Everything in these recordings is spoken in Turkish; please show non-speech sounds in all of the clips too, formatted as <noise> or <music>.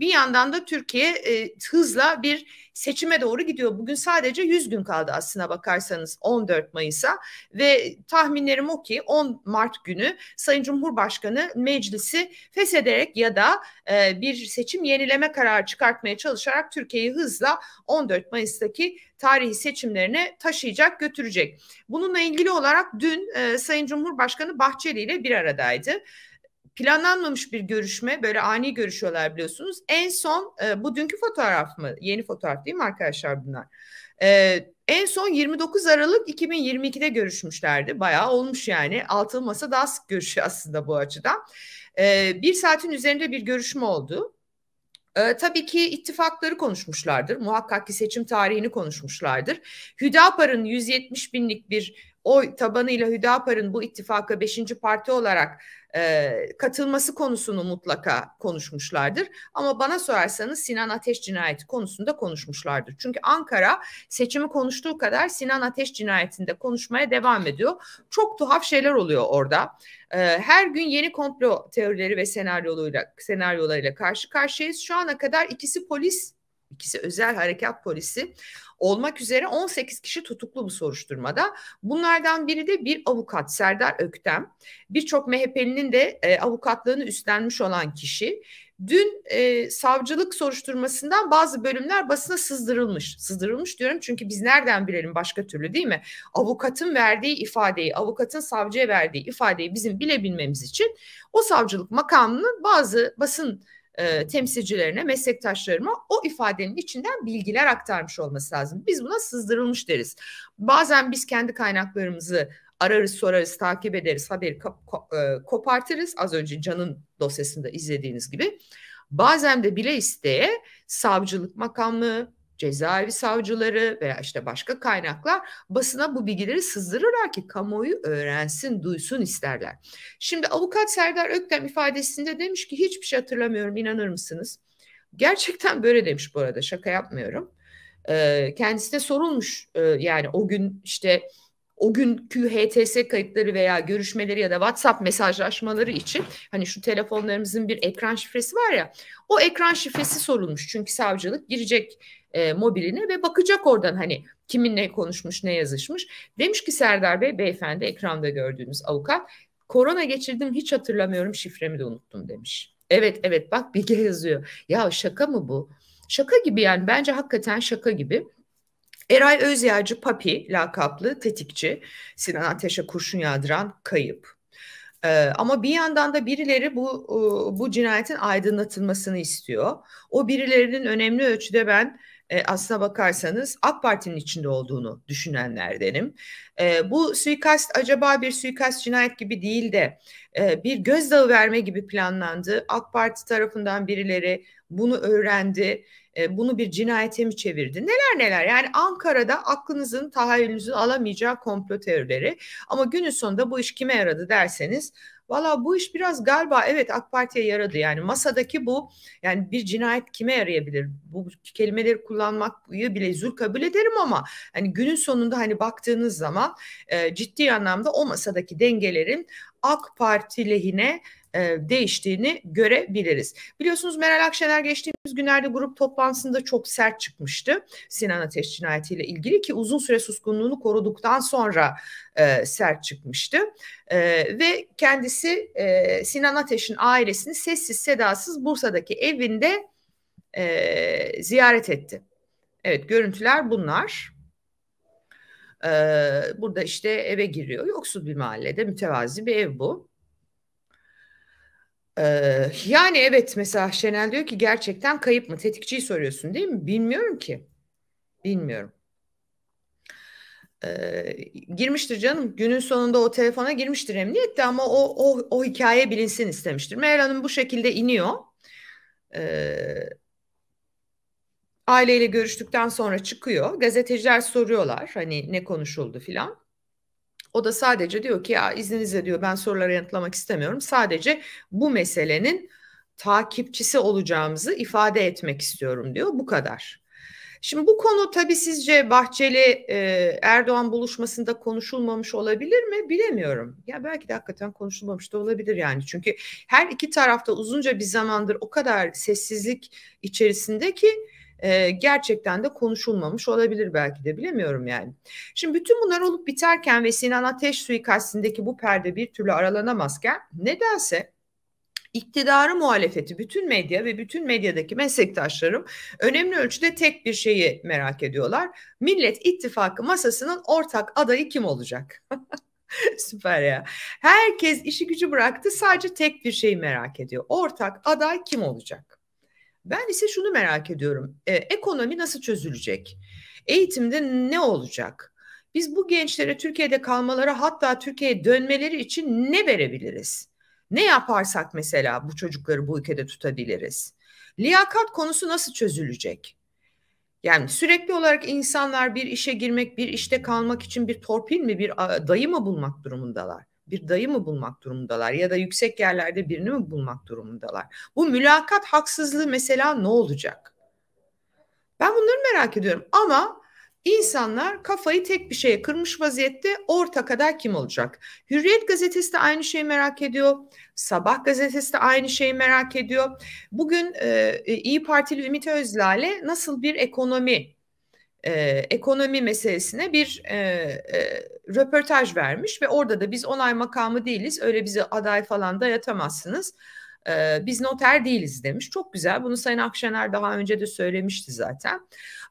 Bir yandan da Türkiye e, hızla bir seçime doğru gidiyor. Bugün sadece 100 gün kaldı aslına bakarsanız 14 Mayıs'a ve tahminlerim o ki 10 Mart günü Sayın Cumhurbaşkanı meclisi feshederek ya da e, bir seçim yenileme kararı çıkartmaya çalışarak Türkiye'yi hızla 14 Mayıs'taki tarihi seçimlerine taşıyacak, götürecek. Bununla ilgili olarak dün e, Sayın Cumhurbaşkanı Bahçeli ile bir aradaydı planlanmamış bir görüşme böyle ani görüşüyorlar biliyorsunuz. En son e, bu dünkü fotoğraf mı? Yeni fotoğraf değil mi arkadaşlar bunlar? E, en son 29 Aralık 2022'de görüşmüşlerdi. Bayağı olmuş yani. Altılı masa daha sık görüşüyor aslında bu açıdan. E, bir saatin üzerinde bir görüşme oldu. Ee, tabii ki ittifakları konuşmuşlardır. Muhakkak ki seçim tarihini konuşmuşlardır. Hüdapar'ın 170 binlik bir oy tabanıyla Hüdapar'ın bu ittifaka beşinci parti olarak e, katılması konusunu mutlaka konuşmuşlardır. Ama bana sorarsanız Sinan Ateş cinayeti konusunda konuşmuşlardır. Çünkü Ankara seçimi konuştuğu kadar Sinan Ateş cinayetinde konuşmaya devam ediyor. Çok tuhaf şeyler oluyor orada. E, her gün yeni komplo teorileri ve senaryolarıyla, senaryolarıyla karşı karşıyayız. Şu ana kadar ikisi polis ikisi özel harekat polisi olmak üzere 18 kişi tutuklu bu soruşturmada. Bunlardan biri de bir avukat Serdar Öktem. Birçok MHP'linin de e, avukatlığını üstlenmiş olan kişi. Dün e, savcılık soruşturmasından bazı bölümler basına sızdırılmış. Sızdırılmış diyorum çünkü biz nereden bilelim başka türlü değil mi? Avukatın verdiği ifadeyi, avukatın savcıya verdiği ifadeyi bizim bilebilmemiz için o savcılık makamının bazı basın e, temsilcilerine, meslektaşlarıma o ifadenin içinden bilgiler aktarmış olması lazım. Biz buna sızdırılmış deriz. Bazen biz kendi kaynaklarımızı ararız, sorarız, takip ederiz, haberi kop- kop- e, kopartırız. Az önce Can'ın dosyasında izlediğiniz gibi. Bazen de bile isteye savcılık makamı, cezaevi savcıları veya işte başka kaynaklar basına bu bilgileri sızdırırlar ki kamuoyu öğrensin, duysun isterler. Şimdi avukat Serdar Öktem ifadesinde demiş ki hiçbir şey hatırlamıyorum inanır mısınız? Gerçekten böyle demiş bu arada şaka yapmıyorum. Ee, kendisine sorulmuş ee, yani o gün işte o günkü HTS kayıtları veya görüşmeleri ya da WhatsApp mesajlaşmaları için hani şu telefonlarımızın bir ekran şifresi var ya o ekran şifresi sorulmuş çünkü savcılık girecek e, mobiline ve bakacak oradan hani kiminle konuşmuş, ne yazışmış. Demiş ki Serdar Bey, beyefendi ekranda gördüğünüz avukat, korona geçirdim hiç hatırlamıyorum şifremi de unuttum demiş. Evet evet bak bilgi yazıyor. Ya şaka mı bu? Şaka gibi yani bence hakikaten şaka gibi. Eray Özyağcı Papi lakaplı tetikçi Sinan Ateş'e kurşun yağdıran kayıp. Ee, ama bir yandan da birileri bu e, bu cinayetin aydınlatılmasını istiyor. O birilerinin önemli ölçüde ben e, aslına bakarsanız AK Parti'nin içinde olduğunu düşünenlerdenim. E, bu suikast acaba bir suikast cinayet gibi değil de e, bir gözdağı verme gibi planlandı. AK Parti tarafından birileri bunu öğrendi, e, bunu bir cinayete mi çevirdi? Neler neler yani Ankara'da aklınızın tahayyülünüzün alamayacağı komplo teorileri ama günün sonunda bu iş kime yaradı derseniz Valla bu iş biraz galiba evet AK Parti'ye yaradı. Yani masadaki bu yani bir cinayet kime yarayabilir? Bu kelimeleri kullanmak bile zul kabul ederim ama hani günün sonunda hani baktığınız zaman e, ciddi anlamda o masadaki dengelerin AK Parti lehine e, değiştiğini görebiliriz. Biliyorsunuz Meral Akşener geçtiğimiz günlerde grup toplantısında çok sert çıkmıştı Sinan Ateş cinayetiyle ilgili ki uzun süre suskunluğunu koruduktan sonra e, sert çıkmıştı. E, ve kendisi e, Sinan Ateş'in ailesini sessiz sedasız Bursa'daki evinde e, ziyaret etti. Evet görüntüler bunlar e, burada işte eve giriyor. Yoksul bir mahallede mütevazi bir ev bu yani evet mesela Şenel diyor ki gerçekten kayıp mı? Tetikçiyi soruyorsun değil mi? Bilmiyorum ki. Bilmiyorum. Ee, girmiştir canım. Günün sonunda o telefona girmiştir emniyette ama o, o, o hikaye bilinsin istemiştir. Meral Hanım bu şekilde iniyor. Ee, aileyle görüştükten sonra çıkıyor. Gazeteciler soruyorlar hani ne konuşuldu filan. O da sadece diyor ki ya izninizle diyor ben soruları yanıtlamak istemiyorum. Sadece bu meselenin takipçisi olacağımızı ifade etmek istiyorum diyor. Bu kadar. Şimdi bu konu tabii sizce Bahçeli e, Erdoğan buluşmasında konuşulmamış olabilir mi bilemiyorum. Ya belki de hakikaten konuşulmamış da olabilir yani. Çünkü her iki tarafta uzunca bir zamandır o kadar sessizlik içerisinde ki e, gerçekten de konuşulmamış olabilir belki de bilemiyorum yani. Şimdi bütün bunlar olup biterken ve Sinan Ateş suikastindeki bu perde bir türlü aralanamazken nedense iktidarı muhalefeti bütün medya ve bütün medyadaki meslektaşlarım önemli ölçüde tek bir şeyi merak ediyorlar. Millet İttifakı masasının ortak adayı kim olacak? <laughs> Süper ya. Herkes işi gücü bıraktı sadece tek bir şeyi merak ediyor. Ortak aday kim olacak? Ben ise şunu merak ediyorum. E, ekonomi nasıl çözülecek? Eğitimde ne olacak? Biz bu gençlere Türkiye'de kalmaları hatta Türkiye'ye dönmeleri için ne verebiliriz? Ne yaparsak mesela bu çocukları bu ülkede tutabiliriz? Liyakat konusu nasıl çözülecek? Yani sürekli olarak insanlar bir işe girmek, bir işte kalmak için bir torpil mi, bir dayı mı bulmak durumundalar? bir dayı mı bulmak durumundalar ya da yüksek yerlerde birini mi bulmak durumundalar? Bu mülakat haksızlığı mesela ne olacak? Ben bunları merak ediyorum ama insanlar kafayı tek bir şeye kırmış vaziyette orta kadar kim olacak? Hürriyet gazetesi de aynı şeyi merak ediyor. Sabah gazetesi de aynı şeyi merak ediyor. Bugün e, İyi Partili Ümit Özlale nasıl bir ekonomi e, ekonomi meselesine bir e, e, röportaj vermiş ve orada da biz onay makamı değiliz öyle bizi aday falan dayatamazsınız e, biz noter değiliz demiş. Çok güzel bunu Sayın Akşener daha önce de söylemişti zaten.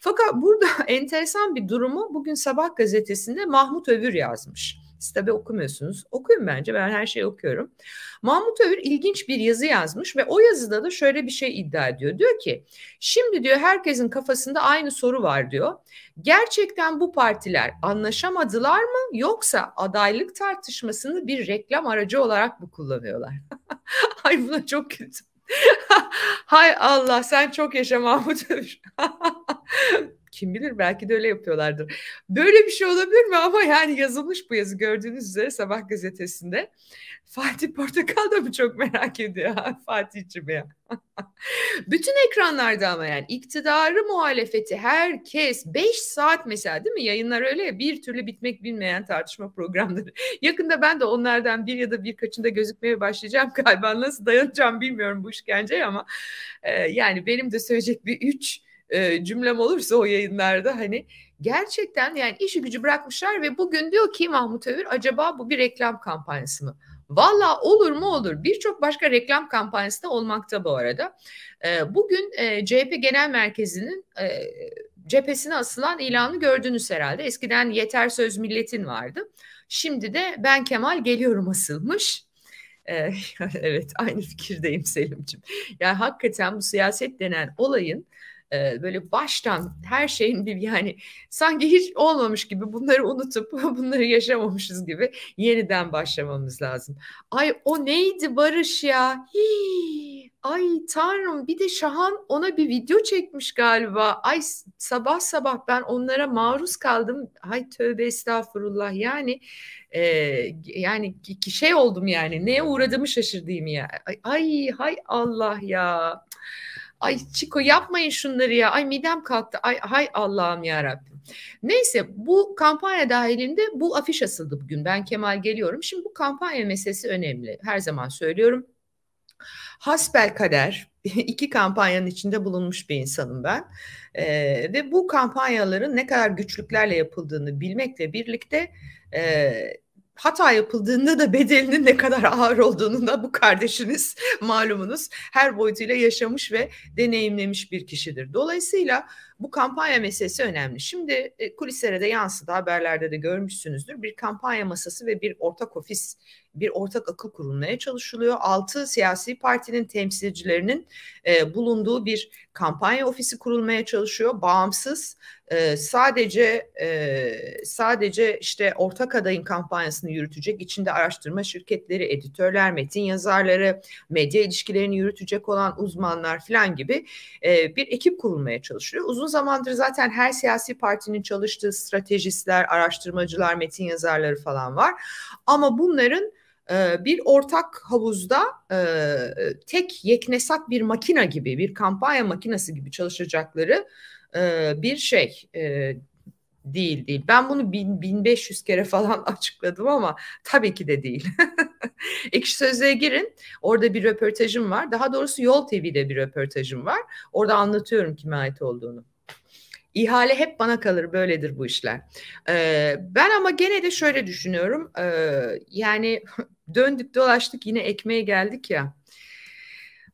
Fakat burada <laughs> enteresan bir durumu bugün Sabah gazetesinde Mahmut Övür yazmış. Siz tabii okumuyorsunuz. Okuyun bence ben her şeyi okuyorum. Mahmut Övür ilginç bir yazı yazmış ve o yazıda da şöyle bir şey iddia ediyor. Diyor ki şimdi diyor herkesin kafasında aynı soru var diyor. Gerçekten bu partiler anlaşamadılar mı yoksa adaylık tartışmasını bir reklam aracı olarak mı kullanıyorlar? <laughs> Ay buna çok kötü. <laughs> Hay Allah sen çok yaşa Mahmut Övür. <laughs> kim bilir belki de öyle yapıyorlardır. Böyle bir şey olabilir mi ama yani yazılmış bu yazı gördüğünüz üzere Sabah gazetesinde. Fatih Portakal da mı çok merak ediyor <laughs> Fatih'cim ya. <laughs> Bütün ekranlarda ama yani iktidarı muhalefeti herkes 5 saat mesela değil mi yayınlar öyle ya bir türlü bitmek bilmeyen tartışma programları. <laughs> Yakında ben de onlardan bir ya da birkaçında gözükmeye başlayacağım galiba nasıl dayanacağım bilmiyorum bu işkenceye ama e, yani benim de söyleyecek bir 3 e, cümlem olursa o yayınlarda hani gerçekten yani işi gücü bırakmışlar ve bugün diyor ki Mahmut Övür acaba bu bir reklam kampanyası mı? Valla olur mu olur. Birçok başka reklam kampanyası da olmakta bu arada. E, bugün e, CHP Genel Merkezi'nin e, cephesine asılan ilanı gördünüz herhalde. Eskiden yeter söz milletin vardı. Şimdi de ben Kemal geliyorum asılmış. <laughs> evet aynı fikirdeyim Selim'ciğim. Yani hakikaten bu siyaset denen olayın e, böyle baştan her şeyin bir yani sanki hiç olmamış gibi bunları unutup <laughs> bunları yaşamamışız gibi yeniden başlamamız lazım. Ay o neydi Barış ya? Hii, ay tanrım bir de Şahan ona bir video çekmiş galiba. Ay sabah sabah ben onlara maruz kaldım. Ay tövbe estağfurullah yani e, yani şey oldum yani neye uğradığımı şaşırdım ya. Ay, ay hay Allah ya. Ay Çiko yapmayın şunları ya. Ay midem kalktı. Ay hay Allah'ım ya Rabbim. Neyse bu kampanya dahilinde bu afiş asıldı bugün. Ben Kemal geliyorum. Şimdi bu kampanya meselesi önemli. Her zaman söylüyorum. Hasbel kader <laughs> iki kampanyanın içinde bulunmuş bir insanım ben e, ve bu kampanyaların ne kadar güçlüklerle yapıldığını bilmekle birlikte e, hata yapıldığında da bedelinin ne kadar ağır olduğunu da bu kardeşiniz malumunuz her boyutuyla yaşamış ve deneyimlemiş bir kişidir. Dolayısıyla bu kampanya meselesi önemli. Şimdi e, kulislere de yansıdı haberlerde de görmüşsünüzdür. Bir kampanya masası ve bir ortak ofis bir ortak akıl kurulmaya çalışılıyor. Altı siyasi partinin temsilcilerinin e, bulunduğu bir kampanya ofisi kurulmaya çalışıyor. Bağımsız e, sadece e, sadece işte ortak adayın kampanyasını yürütecek içinde araştırma şirketleri, editörler, metin yazarları, medya ilişkilerini yürütecek olan uzmanlar falan gibi e, bir ekip kurulmaya çalışıyor. Uzun zamandır zaten her siyasi partinin çalıştığı stratejistler, araştırmacılar, metin yazarları falan var. Ama bunların ee, bir ortak havuzda e, tek yeknesak bir makina gibi bir kampanya makinesi gibi çalışacakları e, bir şey e, değil değil. Ben bunu 1500 kere falan <laughs> açıkladım ama tabii ki de değil. Ekşi <laughs> Sözlüğe girin. Orada bir röportajım var. Daha doğrusu Yol TV'de bir röportajım var. Orada anlatıyorum kime ait olduğunu. İhale hep bana kalır böyledir bu işler. Ee, ben ama gene de şöyle düşünüyorum. Ee, yani <laughs> döndük dolaştık yine ekmeğe geldik ya.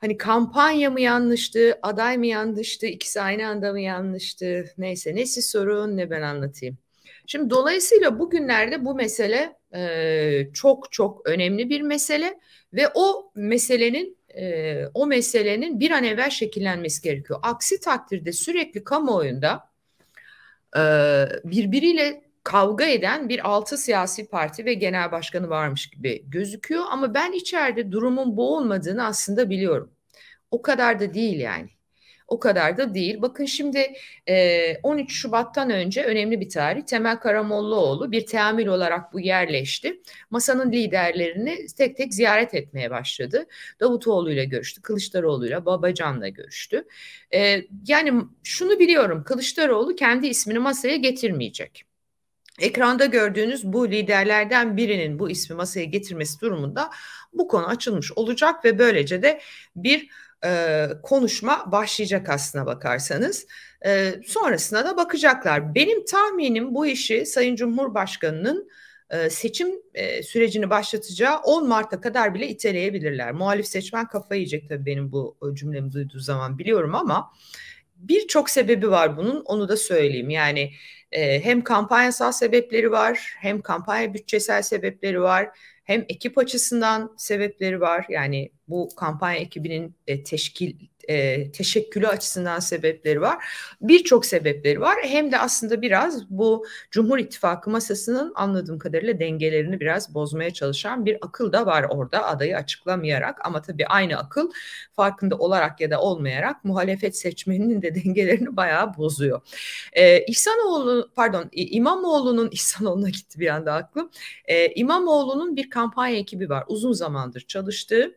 Hani kampanya mı yanlıştı, aday mı yanlıştı, ikisi aynı anda mı yanlıştı? Neyse ne siz sorun ne ben anlatayım. Şimdi dolayısıyla bugünlerde bu mesele e, çok çok önemli bir mesele ve o meselenin e, o meselenin bir an evvel şekillenmesi gerekiyor. Aksi takdirde sürekli kamuoyunda e, birbiriyle kavga eden bir altı siyasi parti ve genel başkanı varmış gibi gözüküyor. Ama ben içeride durumun bu olmadığını aslında biliyorum. O kadar da değil yani. O kadar da değil. Bakın şimdi 13 Şubat'tan önce önemli bir tarih. Temel Karamollaoğlu bir teamül olarak bu yerleşti. Masanın liderlerini tek tek ziyaret etmeye başladı. Davutoğlu ile görüştü, Kılıçdaroğlu ile Babacan'la görüştü. yani şunu biliyorum Kılıçdaroğlu kendi ismini masaya getirmeyecek. Ekranda gördüğünüz bu liderlerden birinin bu ismi masaya getirmesi durumunda bu konu açılmış olacak ve böylece de bir e, konuşma başlayacak aslına bakarsanız. E, sonrasına da bakacaklar. Benim tahminim bu işi Sayın Cumhurbaşkanı'nın e, seçim e, sürecini başlatacağı 10 Mart'a kadar bile iteleyebilirler. Muhalif seçmen kafayı yiyecek tabii benim bu cümlemi duyduğu zaman biliyorum ama birçok sebebi var bunun onu da söyleyeyim. Yani e, hem kampanyasal sebepleri var, hem kampanya bütçesel sebepleri var, hem ekip açısından sebepleri var. Yani bu kampanya ekibinin e, teşkil e, teşekkülü açısından sebepleri var. Birçok sebepleri var. Hem de aslında biraz bu Cumhur İttifakı masasının anladığım kadarıyla dengelerini biraz bozmaya çalışan bir akıl da var orada adayı açıklamayarak. Ama tabii aynı akıl farkında olarak ya da olmayarak muhalefet seçmeninin de <laughs> dengelerini bayağı bozuyor. E, İhsanoğlu pardon İmamoğlu'nun <laughs> İhsanoğlu'na gitti bir anda aklım. Ee, İmamoğlu'nun bir kampanya ekibi var. Uzun zamandır çalıştığı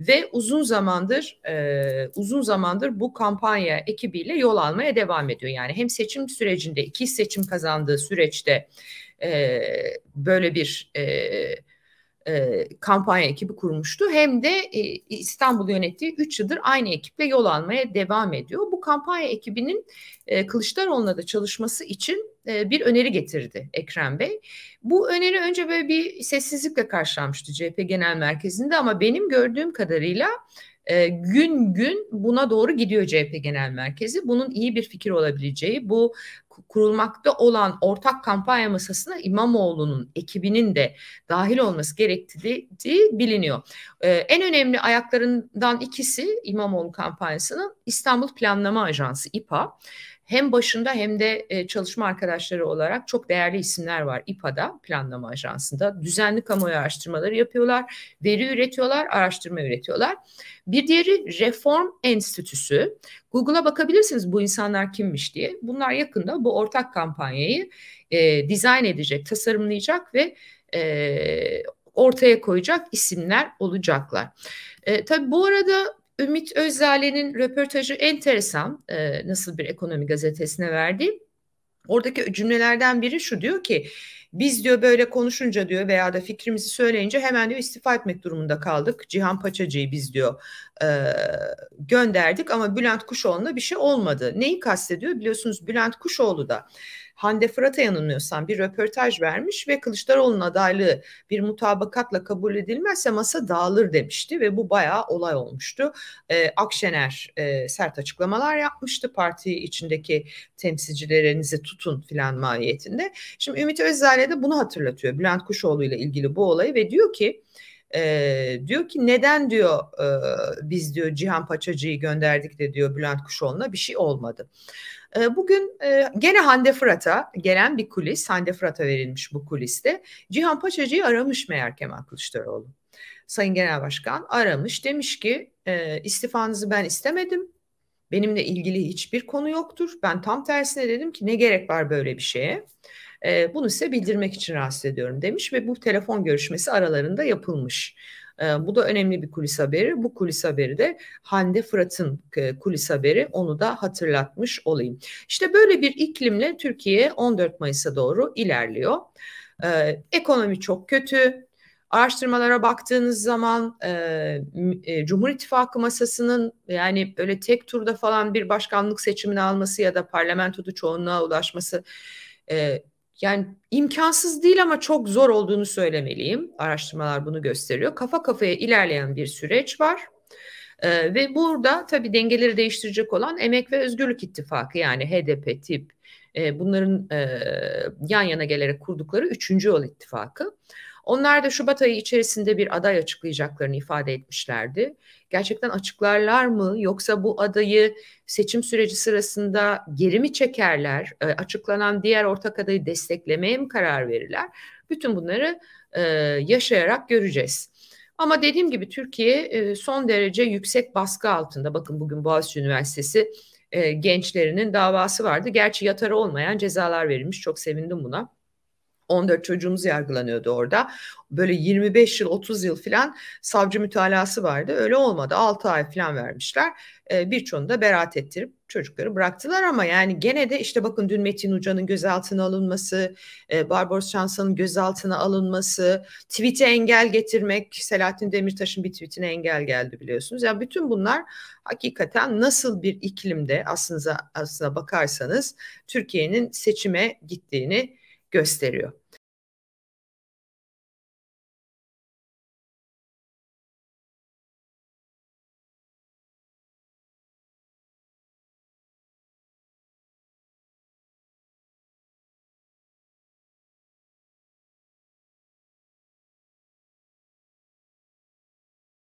ve uzun zamandır e, uzun zamandır bu kampanya ekibiyle yol almaya devam ediyor. Yani hem seçim sürecinde iki seçim kazandığı süreçte e, böyle bir e, e, kampanya ekibi kurmuştu. Hem de e, İstanbul yönettiği 3 yıldır aynı ekiple yol almaya devam ediyor. Bu kampanya ekibinin e, Kılıçdaroğlu'na da çalışması için e, bir öneri getirdi Ekrem Bey. Bu öneri önce böyle bir sessizlikle karşılanmıştı CHP Genel Merkezi'nde ama benim gördüğüm kadarıyla e, gün gün buna doğru gidiyor CHP Genel Merkezi. Bunun iyi bir fikir olabileceği, bu kurulmakta olan ortak kampanya masasına İmamoğlu'nun ekibinin de dahil olması gerektiği biliniyor. Ee, en önemli ayaklarından ikisi İmamoğlu kampanyasının İstanbul Planlama Ajansı İPA hem başında hem de e, çalışma arkadaşları olarak çok değerli isimler var İPA'da, Planlama Ajansı'nda. Düzenli kamuoyu araştırmaları yapıyorlar, veri üretiyorlar, araştırma üretiyorlar. Bir diğeri Reform Enstitüsü. Google'a bakabilirsiniz bu insanlar kimmiş diye. Bunlar yakında bu ortak kampanyayı e, dizayn edecek, tasarımlayacak ve e, ortaya koyacak isimler olacaklar. E, tabii bu arada Ümit Özdağ'ın röportajı enteresan e, nasıl bir ekonomi gazetesine verdi. Oradaki cümlelerden biri şu diyor ki biz diyor böyle konuşunca diyor veya da fikrimizi söyleyince hemen diyor istifa etmek durumunda kaldık. Cihan Paçacı'yı biz diyor e, gönderdik ama Bülent Kuşoğlu'na bir şey olmadı. Neyi kastediyor? Biliyorsunuz Bülent Kuşoğlu da Hande Fırat yanılmıyorsam bir röportaj vermiş ve Kılıçdaroğlu'nun adaylığı bir mutabakatla kabul edilmezse masa dağılır demişti ve bu bayağı olay olmuştu. E, Akşener e, sert açıklamalar yapmıştı parti içindeki temsilcilerinizi tutun filan mahiyetinde. Şimdi Ümit Özdağ'la de bunu hatırlatıyor Bülent Kuşoğlu ile ilgili bu olayı ve diyor ki e, diyor ki neden diyor e, biz diyor Cihan Paçacı'yı gönderdik de diyor Bülent Kuşoğlu'na bir şey olmadı. E, bugün e, gene Hande Fırat'a gelen bir kulis Hande Fırat'a verilmiş bu kuliste Cihan Paçacı'yı aramış meğer Kemal Kılıçdaroğlu. Sayın Genel Başkan aramış demiş ki e, istifanızı ben istemedim. Benimle ilgili hiçbir konu yoktur. Ben tam tersine dedim ki ne gerek var böyle bir şeye. E, bunu size bildirmek için rahatsız ediyorum demiş ve bu telefon görüşmesi aralarında yapılmış. E, bu da önemli bir kulis haberi. Bu kulis haberi de Hande Fırat'ın e, kulis haberi. Onu da hatırlatmış olayım. İşte böyle bir iklimle Türkiye 14 Mayıs'a doğru ilerliyor. E, ekonomi çok kötü. Araştırmalara baktığınız zaman e, e, Cumhur İttifakı masasının yani öyle tek turda falan bir başkanlık seçimini alması ya da parlamentoda çoğunluğa ulaşması e, yani imkansız değil ama çok zor olduğunu söylemeliyim. Araştırmalar bunu gösteriyor. Kafa kafaya ilerleyen bir süreç var. Ee, ve burada tabii dengeleri değiştirecek olan Emek ve Özgürlük İttifakı yani HDP tip e, bunların e, yan yana gelerek kurdukları üçüncü yol ittifakı. Onlar da Şubat ayı içerisinde bir aday açıklayacaklarını ifade etmişlerdi. Gerçekten açıklarlar mı yoksa bu adayı seçim süreci sırasında geri mi çekerler? Ee, açıklanan diğer ortak adayı desteklemeye mi karar verirler? Bütün bunları e, yaşayarak göreceğiz. Ama dediğim gibi Türkiye e, son derece yüksek baskı altında. Bakın bugün Boğaziçi Üniversitesi e, gençlerinin davası vardı. Gerçi yatarı olmayan cezalar verilmiş. Çok sevindim buna. 14 çocuğumuz yargılanıyordu orada. Böyle 25 yıl 30 yıl filan savcı mütalası vardı. Öyle olmadı. 6 ay filan vermişler. E, birçoğunu da beraat ettirip çocukları bıraktılar ama yani gene de işte bakın dün Metin Uca'nın gözaltına alınması, e, Barbaros Şansa'nın gözaltına alınması, tweet'e engel getirmek, Selahattin Demirtaş'ın bir tweet'ine engel geldi biliyorsunuz. Yani bütün bunlar hakikaten nasıl bir iklimde aslında aslına bakarsanız Türkiye'nin seçime gittiğini gösteriyor.